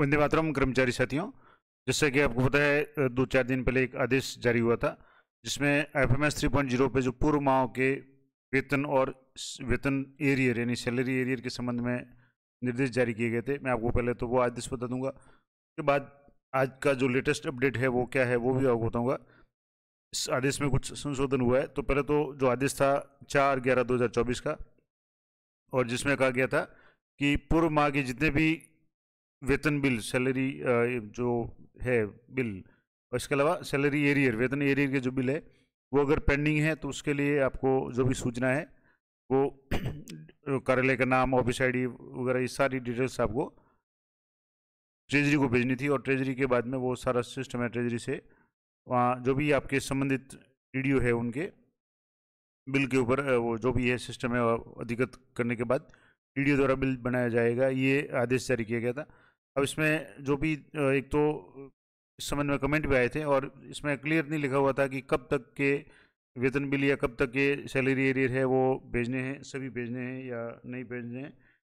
वंदे मातरम कर्मचारी साथियों जैसे कि आपको पता है दो चार दिन पहले एक आदेश जारी हुआ था जिसमें F M S three point zero पर जो पूर्व माओ के वेतन और वेतन एरियर यानी सैलरी एरियर के संबंध में निर्देश जारी किए गए थे मैं आपको पहले तो वो आदेश बता दूंगा उसके बाद आज का जो लेटेस्ट अपडेट है वो क्या है वो भी आपको बताऊँगा इस आदेश में कुछ संशोधन हुआ है तो पहले तो जो आदेश था चार ग्यारह दो हज़ार चौबीस का और जिसमें कहा गया था कि पूर्व माह के जितने भी वेतन बिल सैलरी जो है बिल और इसके अलावा सैलरी एरियर वेतन एरियर के जो बिल है वो अगर पेंडिंग है तो उसके लिए आपको जो भी सूचना है वो कार्यालय का नाम ऑफिस आईडी वगैरह ये सारी डिटेल्स आपको ट्रेजरी को भेजनी थी और ट्रेजरी के बाद में वो सारा सिस्टम है ट्रेजरी से वहाँ जो भी आपके संबंधित डी है उनके बिल के ऊपर वो जो भी है सिस्टम है अधिगत करने के बाद डी द्वारा बिल बनाया जाएगा ये आदेश जारी किया गया था अब इसमें जो भी एक तो इस संबंध में कमेंट भी आए थे और इसमें क्लियर नहीं लिखा हुआ था कि कब तक के वेतन बिल या कब तक के सैलरी एरियर है वो भेजने हैं सभी भेजने हैं या नहीं भेजने हैं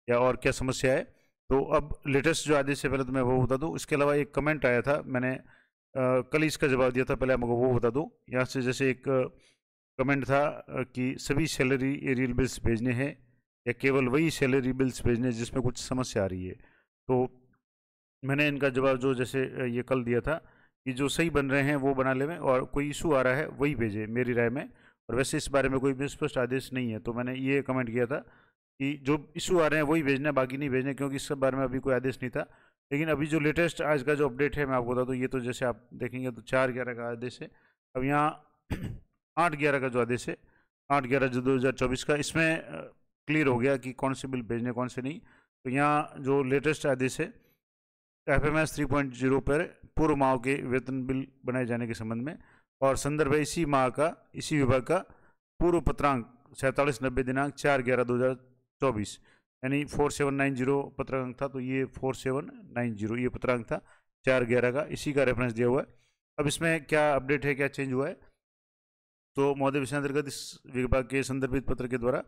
या और क्या समस्या है तो अब लेटेस्ट जो आदेश है पहले तो मैं वो बता दूँ इसके अलावा एक कमेंट आया था मैंने कल इसका जवाब दिया था पहले आपको वो बता दूँ यहाँ से जैसे एक कमेंट था कि सभी सैलरी एरियल बिल्स भेजने हैं या केवल वही सैलरी बिल्स भेजने जिसमें कुछ समस्या आ रही है तो मैंने इनका जवाब जो जैसे ये कल दिया था कि जो सही बन रहे हैं वो बना लेवें और कोई इशू आ रहा है वही भेजें मेरी राय में और वैसे इस बारे में कोई भी स्पष्ट आदेश नहीं है तो मैंने ये कमेंट किया था कि जो इशू आ रहे हैं वही भेजना बाकी नहीं भेजना क्योंकि इस बारे में अभी कोई आदेश नहीं था लेकिन अभी जो लेटेस्ट आज का जो अपडेट है मैं आपको बता दूँ ये तो जैसे आप देखेंगे तो चार ग्यारह का आदेश है अब यहाँ आठ ग्यारह का जो आदेश है आठ ग्यारह जो दो हज़ार चौबीस का इसमें क्लियर हो गया कि कौन से बिल भेजने कौन से नहीं तो यहाँ जो लेटेस्ट आदेश है एफएमएस 3.0 पर पूर्व माओ के वेतन बिल बनाए जाने के संबंध में और संदर्भ है इसी माह का इसी विभाग का पूर्व पत्रांक सैंतालीस नब्बे दिनांक चार ग्यारह दो हज़ार चौबीस यानी फोर सेवन नाइन जीरो पत्रांक था तो ये फोर सेवन नाइन जीरो ये पत्रांक था चार ग्यारह का इसी का रेफरेंस दिया हुआ है अब इसमें क्या अपडेट है क्या चेंज हुआ है तो महोदय विषय अंतर्गत इस विभाग के संदर्भित पत्र के द्वारा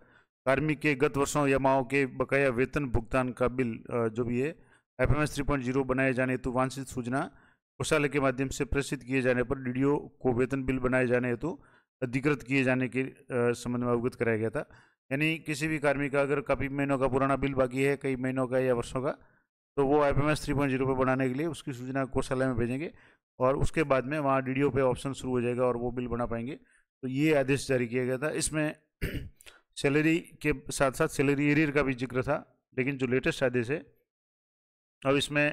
कार्मिक के गत वर्षों या माओ के बकाया वेतन भुगतान का बिल जो भी है F M S three point zero बनाए जाने हेतु वांछित सूचना कौशालय के माध्यम से प्रेषित किए जाने पर डी को वेतन बिल बनाए जाने हेतु अधिकृत किए जाने के संबंध में अवगत कराया गया था यानी किसी भी कार्मिक का अगर काफ़ी महीनों का पुराना बिल बाकी है कई महीनों का या वर्षों का तो वो F M S three point zero पर बनाने के लिए उसकी सूचना कोषालय में भेजेंगे और उसके बाद में वहाँ डी डी ओ पे ऑप्शन शुरू हो जाएगा और वो बिल बना पाएंगे तो ये आदेश जारी किया गया था इसमें सैलरी के साथ साथ सैलरी एरियर का भी जिक्र था लेकिन जो लेटेस्ट आदेश है अब इसमें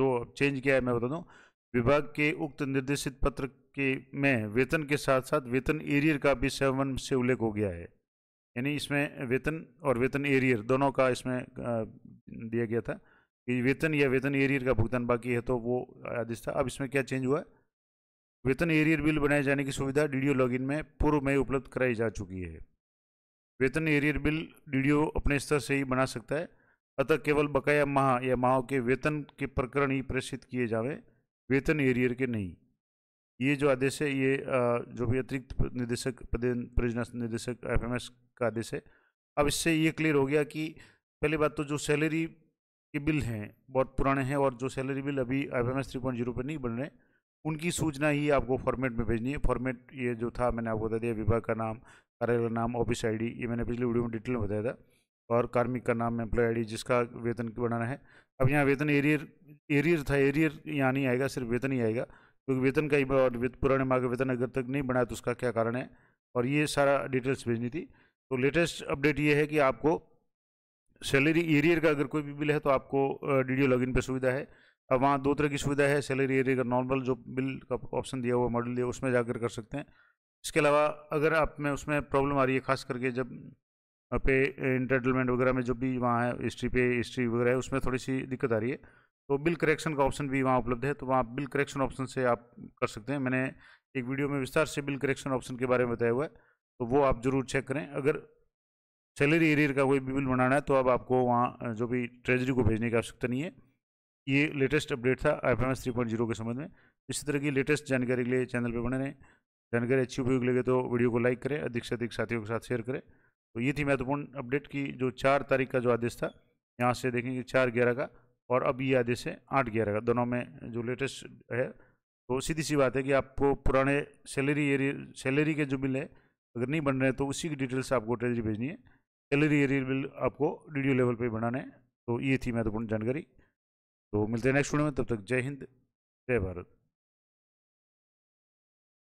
जो चेंज किया है मैं बता दूँ विभाग के उक्त निर्देशित पत्र के में वेतन के साथ साथ वेतन एरियर का भी सेवन से उल्लेख हो गया है यानी इसमें वेतन और वेतन एरियर दोनों का इसमें दिया गया था कि वेतन या वेतन एरियर का भुगतान बाकी है तो वो आदेश था अब इसमें क्या चेंज हुआ है वेतन एरियर बिल बनाए जाने की सुविधा डीडीओ लॉगिन में पूर्व में उपलब्ध कराई जा चुकी है वेतन एरियर बिल डीडीओ अपने स्तर से ही बना सकता है अतः केवल बकाया माह या माह के वेतन के प्रकरण ही प्रेषित किए जावे वेतन एरियर के नहीं ये जो आदेश है ये जो भी अतिरिक्त निदेशक परियोजना निदेशक एफएमएस का आदेश है अब इससे ये क्लियर हो गया कि पहली बात तो जो सैलरी के बिल हैं बहुत पुराने हैं और जो सैलरी बिल अभी F M S three point zero पर नहीं बन रहे उनकी सूचना ही आपको फॉर्मेट में भेजनी है फॉर्मेट ये जो था मैंने आपको बता दिया विभाग का नाम कार्यालय का नाम ऑफिस आईडी ये मैंने पिछले वीडियो में डिटेल में बताया था और कार्मिक का नाम एम्प्लॉय आई जिसका वेतन बढ़ाना है अब यहाँ वेतन एरियर एरियर था एरियर यहाँ नहीं आएगा सिर्फ वेतन ही आएगा क्योंकि तो वेतन का ही और पुराने माँ का वेतन अगर तक नहीं बनाया तो उसका क्या कारण है और ये सारा डिटेल्स भेजनी थी तो लेटेस्ट अपडेट ये है कि आपको सैलरी एरियर का अगर कोई भी बिल है तो आपको डी डी लॉगिन सुविधा है अब वहाँ दो तरह की सुविधा है सैलरी एरियर का नॉर्मल जो बिल का ऑप्शन दिया हुआ मॉडल दिया उसमें जाकर कर सकते हैं इसके अलावा अगर आप में उसमें प्रॉब्लम आ रही है खास करके जब पे इंटरटेनमेंट वगैरह में जो भी वहाँ है हिस्ट्री पे हिस्ट्री वगैरह है उसमें थोड़ी सी दिक्कत आ रही है तो बिल करेक्शन का ऑप्शन भी वहाँ उपलब्ध है तो वहाँ बिल करेक्शन ऑप्शन से आप कर सकते हैं मैंने एक वीडियो में विस्तार से बिल करेक्शन ऑप्शन के बारे में बताया हुआ है तो वो आप ज़रूर चेक करें अगर सैलरी एरियर का कोई भी बिल बनाना है तो अब आपको वहाँ जो भी ट्रेजरी को भेजने की आवश्यकता नहीं है ये लेटेस्ट अपडेट था I F M S three point zero के संबंध में इसी तरह की लेटेस्ट जानकारी के लिए चैनल पर बने रहें जानकारी अच्छी उपयोग लगे तो वीडियो को लाइक करें अधिक से अधिक साथियों के साथ शेयर करें तो ये थी महत्वपूर्ण अपडेट की जो चार तारीख का जो आदेश था यहाँ से देखेंगे चार ग्यारह का और अब ये आदेश है आठ ग्यारह का दोनों में जो लेटेस्ट है तो सीधी सी बात है कि आपको पुराने सैलरी एरियर सैलरी के जो बिल है अगर नहीं बन रहे हैं तो उसी की डिटेल्स आपको ट्रेजरी भेजनी है सैलरी एरियर बिल आपको डी लेवल पर बनाना है तो ये थी महत्वपूर्ण जानकारी तो मिलते हैं नेक्स्ट वीडियो में तब तक जय हिंद जय भारत